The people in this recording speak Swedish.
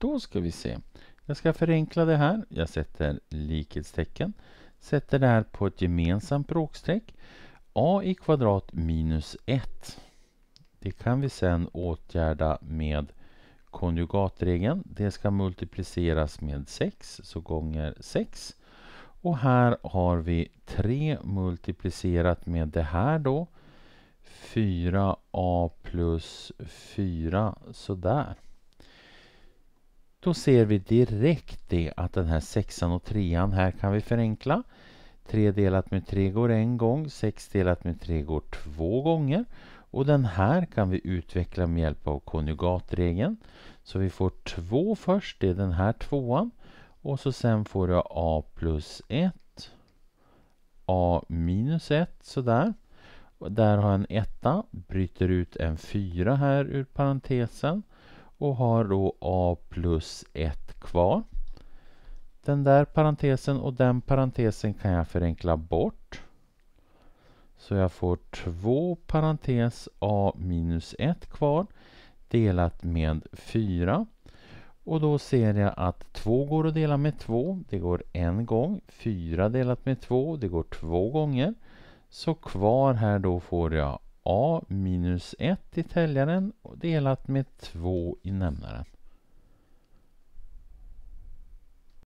Då ska vi se. Jag ska förenkla det här. Jag sätter likhetstecken. Sätter det här på ett gemensamt bråkstreck. a i kvadrat minus 1. Det kan vi sedan åtgärda med konjugatregeln. Det ska multipliceras med 6, så gånger 6. Och här har vi 3 multiplicerat med det här då. 4a plus 4, sådär. Då ser vi direkt det att den här sexan och trean här kan vi förenkla. 3 delat med 3 går en gång, 6 delat med 3 går två gånger. Och den här kan vi utveckla med hjälp av konjugatregeln. Så vi får 2 först, det är den här tvåan. Och så sen får jag a plus 1, a minus 1, sådär. Och där har jag en etta, bryter ut en fyra här ur parentesen och har då a plus 1 kvar. Den där parentesen och den parentesen kan jag förenkla bort. Så jag får 2 parentes a minus 1 kvar delat med 4. Och då ser jag att 2 går att dela med 2, det går en gång. 4 delat med 2, det går två gånger. Så kvar här då får jag a minus 1 i täljaren delat med 2 i nämnaren.